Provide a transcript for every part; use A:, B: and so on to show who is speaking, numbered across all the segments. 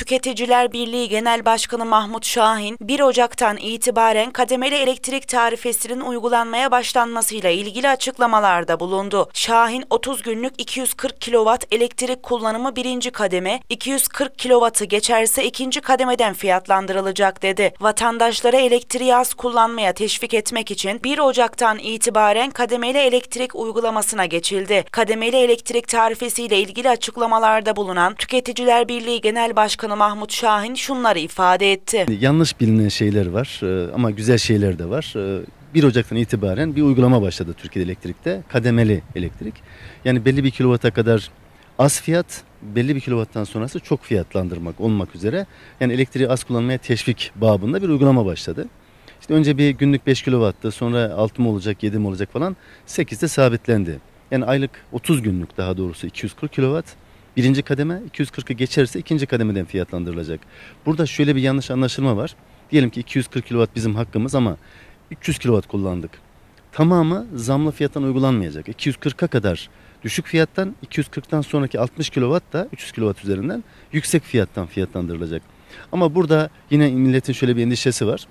A: Tüketiciler Birliği Genel Başkanı Mahmut Şahin, 1 Ocak'tan itibaren kademeli elektrik tarifesinin uygulanmaya başlanmasıyla ilgili açıklamalarda bulundu. Şahin 30 günlük 240 kW elektrik kullanımı birinci kademe, 240 kW'ı geçerse ikinci kademeden fiyatlandırılacak dedi. Vatandaşlara elektriği az kullanmaya teşvik etmek için 1 Ocak'tan itibaren kademeli elektrik uygulamasına geçildi. Kademeli elektrik tarifesiyle ilgili açıklamalarda bulunan Tüketiciler Birliği Genel Başkanı Başkanı Mahmut Şahin şunları ifade etti.
B: Yanlış bilinen şeyler var e, ama güzel şeyler de var. 1 e, Ocak'tan itibaren bir uygulama başladı Türkiye elektrikte. Kademeli elektrik. Yani belli bir kilovata kadar az fiyat, belli bir kilovattan sonrası çok fiyatlandırmak olmak üzere. Yani elektriği az kullanmaya teşvik babında bir uygulama başladı. İşte önce bir günlük 5 kilovattı sonra 6 mı olacak 7 mi olacak falan 8'de sabitlendi. Yani aylık 30 günlük daha doğrusu 240 kilovat Birinci kademe 240'ı geçerse ikinci kademeden fiyatlandırılacak. Burada şöyle bir yanlış anlaşılma var. Diyelim ki 240 kW bizim hakkımız ama 300 kW kullandık. Tamamı zamlı fiyattan uygulanmayacak. 240'a kadar düşük fiyattan 240'tan sonraki 60 kW da 300 kW üzerinden yüksek fiyattan fiyatlandırılacak. Ama burada yine milletin şöyle bir endişesi var.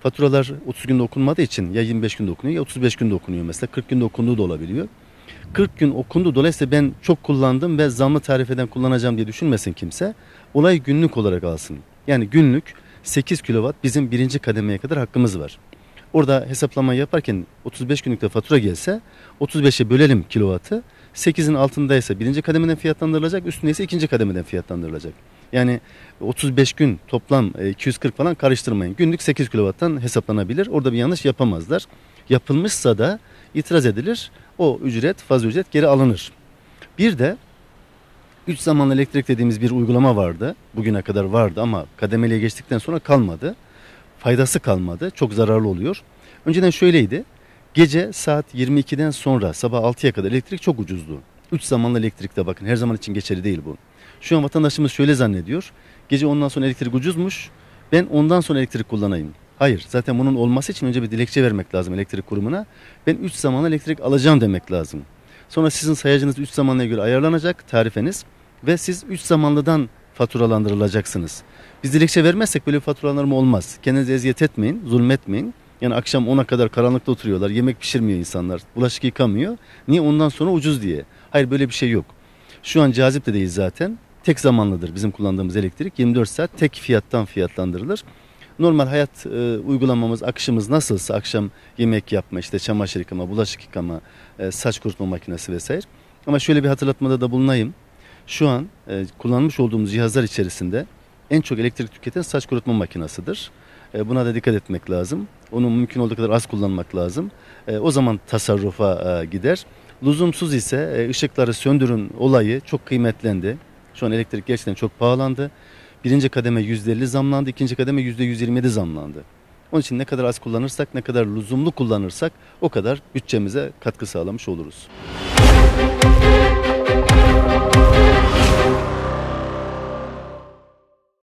B: Faturalar 30 günde okunmadığı için ya 25 günde okunuyor ya 35 günde okunuyor mesela 40 günde okunduğu da olabiliyor. 40 gün okundu. Dolayısıyla ben çok kullandım ve zamlı tarifeden kullanacağım diye düşünmesin kimse. Olay günlük olarak alsın. Yani günlük 8 kilowatt bizim birinci kademeye kadar hakkımız var. Orada hesaplamayı yaparken 35 günlükte fatura gelse 35'e bölelim kilovatı. 8'in altındaysa birinci kademeden fiyatlandırılacak, üstündeyse ikinci kademeden fiyatlandırılacak. Yani 35 gün toplam 240 e, falan karıştırmayın. Günlük 8 kilovattan hesaplanabilir. Orada bir yanlış yapamazlar. Yapılmışsa da itiraz edilir. O ücret, fazla ücret geri alınır. Bir de üç zamanlı elektrik dediğimiz bir uygulama vardı. Bugüne kadar vardı ama kademeliye geçtikten sonra kalmadı. Faydası kalmadı. Çok zararlı oluyor. Önceden şöyleydi. Gece saat 22'den sonra sabah 6'ya kadar elektrik çok ucuzdu. Üç zamanlı elektrikte bakın her zaman için geçerli değil bu. Şu an vatandaşımız şöyle zannediyor. Gece ondan sonra elektrik ucuzmuş. Ben ondan sonra elektrik kullanayım. Hayır. Zaten bunun olması için önce bir dilekçe vermek lazım elektrik kurumuna. Ben 3 zamanla elektrik alacağım demek lazım. Sonra sizin sayacınız 3 zamanla göre ayarlanacak tarifeniz ve siz 3 zamanlıdan faturalandırılacaksınız. Biz dilekçe vermezsek böyle faturalandırma olmaz. Kendinize eziyet etmeyin, zulmetmeyin. Yani akşam 10'a kadar karanlıkta oturuyorlar. Yemek pişirmiyor insanlar. Bulaşık yıkamıyor. Niye? Ondan sonra ucuz diye. Hayır böyle bir şey yok. Şu an cazip de değil zaten. Tek zamanlıdır bizim kullandığımız elektrik. 24 saat tek fiyattan fiyatlandırılır normal hayat e, uygulamamız, akışımız nasılsa akşam yemek yapma, işte çamaşır yıkama, bulaşık yıkama, e, saç kurutma makinesi vesaire. Ama şöyle bir hatırlatmada da bulunayım. Şu an e, kullanmış olduğumuz cihazlar içerisinde en çok elektrik tüketen saç kurutma makinesidir. E, buna da dikkat etmek lazım. Onu mümkün olduğu kadar az kullanmak lazım. E, o zaman tasarrufa e, gider. Lüzumsuz ise e, ışıkları söndürün olayı çok kıymetlendi. Şu an elektrik gerçekten çok pahalandı. Birinci kademe %50 zamlandı, ikinci kademe %127 zamlandı. Onun için ne kadar az kullanırsak, ne kadar lüzumlu kullanırsak o kadar bütçemize katkı sağlamış oluruz. Müzik